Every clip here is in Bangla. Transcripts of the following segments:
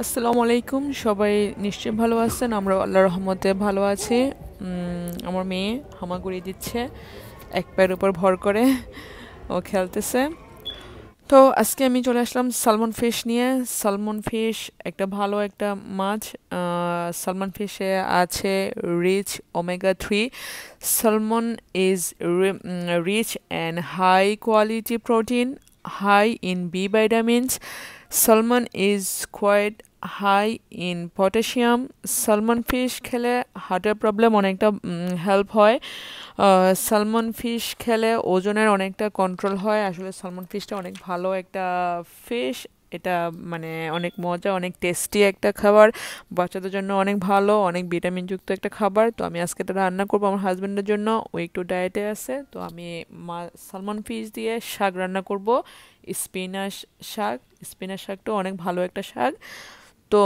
আসসালামু আলাইকুম সবাই নিশ্চয়ই ভালো আছেন আমরা আল্লাহ রহমতে ভালো আছি আমার মেয়ে হামাগুড়ি দিচ্ছে এক পায়ের উপর ভর করে ও খেলতেছে তো আজকে আমি চলে আসলাম সালমন ফিশ নিয়ে সালমন ফিশ একটা ভালো একটা মাছ সালমন ফিশে আছে rich omega three salmon is rich and high quality protein high in B vitamins salmon is quite high in potassium salmon fish খেলে হার্টের প্রবলেম অনেকটা হেল্প হয় সালমন ফিশ খেলে ওজনের অনেকটা কন্ট্রোল হয় আসলে সালমন ফিশটা অনেক ভালো একটা ফিশ এটা মানে অনেক মজা অনেক টেস্টি একটা খাবার বাচ্চাদের জন্য অনেক ভালো অনেক ভিটামিনযুক্ত একটা খাবার তো আমি আজকে এটা রান্না করবো আমার হাজব্যান্ডের জন্য ও একটু ডায়েটে আছে তো আমি মা সালমান ফিশ দিয়ে শাক রান্না করব স্পিনাশ শাক স্পিনাশ শাকটা অনেক ভালো একটা শাক তো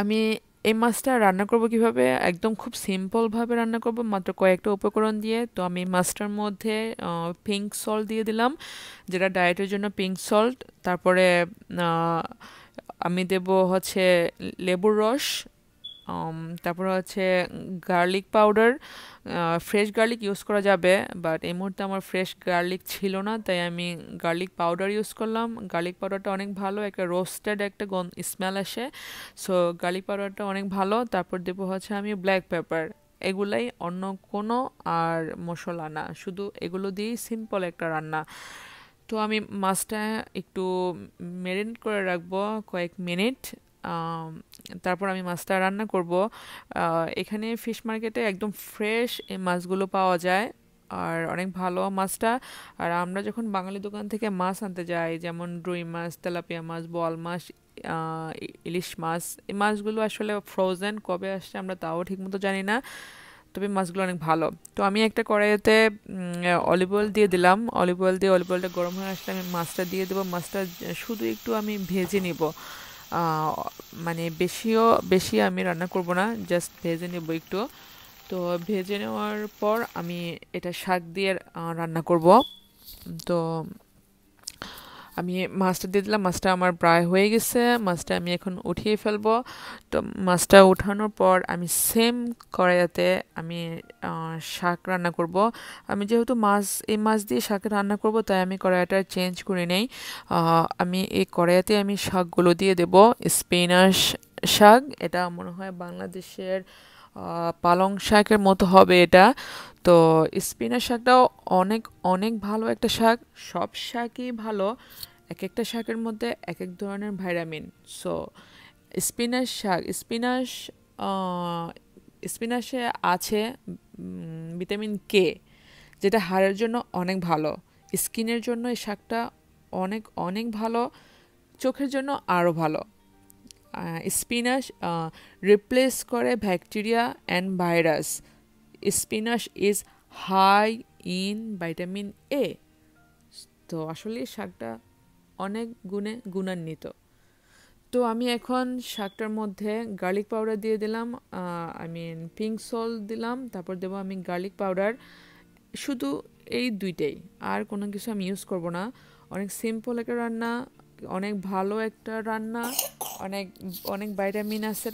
আমি এই মাছটা রান্না করব কিভাবে একদম খুব সিম্পলভাবে রান্না করব মাত্র কয়েকটা উপকরণ দিয়ে তো আমি মাছটার মধ্যে পিঙ্ক সল্ট দিয়ে দিলাম যেটা ডায়েটের জন্য পিঙ্ক সল্ট তারপরে আমি দেব হচ্ছে লেবুর রস Um, তারপর হচ্ছে garlic powder fresh garlic use করা যাবে বাট এই মুহূর্তে আমার ফ্রেশ গার্লিক ছিল না তাই আমি গার্লিক পাউডার ইউজ করলাম গার্লিক পাউডারটা অনেক ভালো একটা রোস্টেড একটা গন স্মেল আসে সো গার্লিক পাউডারটা অনেক ভালো তারপর দেবো হচ্ছে আমি ব্ল্যাক পেপার এগুলাই অন্য কোনো আর মশলা না শুধু এগুলো দিয়েই সিম্পল একটা রান্না তো আমি মাছটা একটু মেরিনেট করে রাখবো কয়েক মিনিট তারপর আমি মাছটা রান্না করব এখানে ফিশ মার্কেটে একদম ফ্রেশ এই মাছগুলো পাওয়া যায় আর অনেক ভালো মাছটা আর আমরা যখন বাঙালি দোকান থেকে মাছ আনতে যাই যেমন রুই মাছ তেলাপিয়া মাছ বল মাছ ইলিশ মাছ এই মাছগুলো আসলে ফ্রোজেন কবে আসছে আমরা তাও ঠিকমতো জানি না তবে মাছগুলো অনেক ভালো তো আমি একটা কড়াইতে অলিভ অয়েল দিয়ে দিলাম অলিভ অয়েল দিয়ে অলিভ অয়েলটা গরম হয়ে আসলে আমি মাছটা দিয়ে দেবো মাছটা শুধু একটু আমি ভেজে নিব মানে বেশিও বেশি আমি রান্না করব না জাস্ট ভেজে নেব একটু তো ভেজে নেওয়ার পর আমি এটা শাক দিয়ে রান্না করব তো আমি মাছটা দিয়ে দিলাম মাছটা আমার প্রায় হয়ে গেছে মাছটা আমি এখন উঠিয়ে ফেলবো তো মাছটা উঠানোর পর আমি সেম কড়াইয়াতে আমি শাক রান্না করব আমি যেহেতু মাছ এই মাছ দিয়ে শাক রান্না করব তাই আমি কড়াইটা চেঞ্জ করে নেই আমি এই কড়াইতে আমি শাকগুলো দিয়ে দেব স্পেনাস শাক এটা মনে হয় বাংলাদেশের পালং শাকের মতো হবে এটা তো স্পিনার শাকটাও অনেক অনেক ভালো একটা শাক সব শাকই ভালো এক একটা শাকের মধ্যে এক এক ধরনের ভাইটামিন সো স্পিনাশ শাক স্পিনাশ স্পিনাশে আছে ভিটামিন কে যেটা হাড়ের জন্য অনেক ভালো স্কিনের জন্য এই শাকটা অনেক অনেক ভালো চোখের জন্য আরও ভালো স্পিনাশ রিপ্লেস করে bacteria and virus spinach is high in vitamin A তো আসলে শাকটা অনেক গুণে গুণান্বিত তো আমি এখন শাকটার মধ্যে গার্লিক পাউডার দিয়ে দিলাম আই মিন পিঙ্ক সল দিলাম তারপর দেবো আমি গার্লিক পাউডার শুধু এই দুইটাই আর কোনো কিছু আমি ইউজ করব না অনেক সিম্পল একটা রান্না অনেক ভালো একটা রান্না অনেক অনেক ভাইটামিন আছে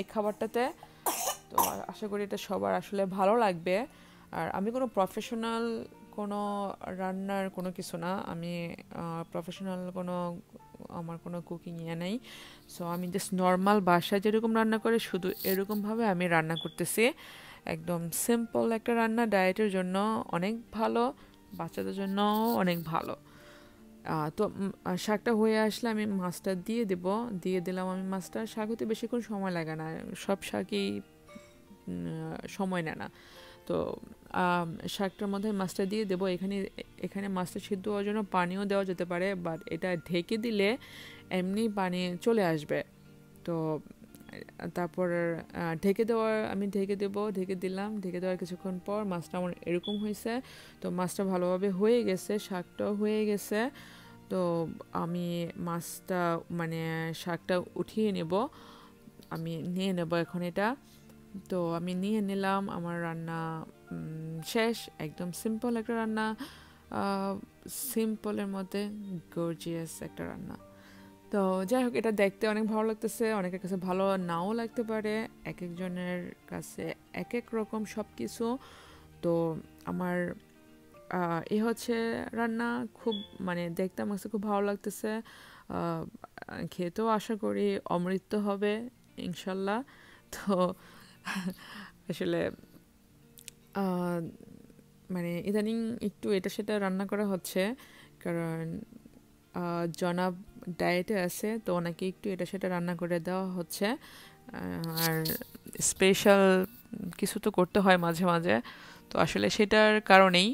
এই খাবারটাতে আশা করি এটা সবার আসলে ভালো লাগবে আর আমি কোনো প্রফেশনাল কোনো রান্নার কোনো কিছু না আমি প্রফেশনাল কোনো আমার কোনো কুকিং ইয়ে নেই সো আমি জাস্ট নর্মাল বাসায় যেরকম রান্না করে শুধু এরকমভাবে আমি রান্না করতেছি একদম সিম্পল একটা রান্না ডায়েটের জন্য অনেক ভালো বাচ্চাদের জন্য অনেক ভালো তো শাকটা হয়ে আসলে আমি মাছটা দিয়ে দেব দিয়ে দিলাম আমি মাছটা শাক হতে বেশিক্ষণ সময় লাগে না সব শাকই সময় নেয় না তো শাকটার মধ্যে মাছটা দিয়ে দেবো এখানে এখানে মাছটা সিদ্ধ হওয়ার জন্য পানিও দেওয়া যেতে পারে বাট এটা ঢেকে দিলে এমনি পানি চলে আসবে তো তারপর ঢেকে দেওয়ার আমি ঢেকে দেবো ঢেকে দিলাম ঢেকে দেওয়ার কিছুক্ষণ পর মাছটা আমার এরকম হয়েছে তো মাছটা ভালোভাবে হয়ে গেছে শাকটাও হয়ে গেছে তো আমি মাছটা মানে শাকটা উঠিয়ে নেব আমি নিয়ে নেব এখন এটা তো আমি নিয়ে নিলাম আমার রান্না শেষ একদম সিম্পল একটা রান্না সিম্পলের মধ্যে গর্জিয়াস একটা রান্না তো যাই হোক এটা দেখতে অনেক ভালো লাগতেছে অনেকের কাছে ভালো নাও লাগতে পারে এক একজনের কাছে এক এক রকম সব কিছু তো আমার এ হচ্ছে রান্না খুব মানে দেখতে আমার কাছে খুব ভালো লাগতেছে খেতেও আশা করি অমৃত হবে ইনশাল্লাহ তো আসলে মানে ইদানিং একটু এটা সেটা রান্না করা হচ্ছে কারণ জনাব ডায়েটে আছে তো ওনাকে একটু এটা সেটা রান্না করে দেওয়া হচ্ছে আর স্পেশাল কিছু তো করতে হয় মাঝে মাঝে তো আসলে সেটার কারণেই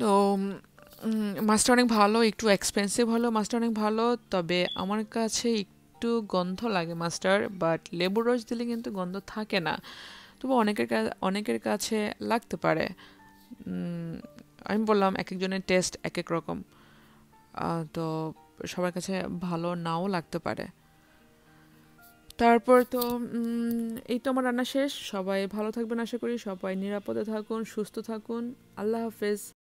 তো মাছটা অনেক ভালো একটু এক্সপেন্সিভ হলো মাছটা অনেক ভালো তবে আমার কাছে একটু একটু গন্ধ লাগে মাস্টার বাট লেবুর রস দিলে কিন্তু গন্ধ থাকে না তবু অনেকের অনেকের কাছে লাগতে পারে আমি বললাম এক একজনের টেস্ট এক এক রকম তো সবার কাছে ভালো নাও লাগতে পারে তারপর তো এই তো আমার রান্না শেষ সবাই ভালো থাকবেন আশা করি সবাই নিরাপদে থাকুন সুস্থ থাকুন আল্লাহ হাফেজ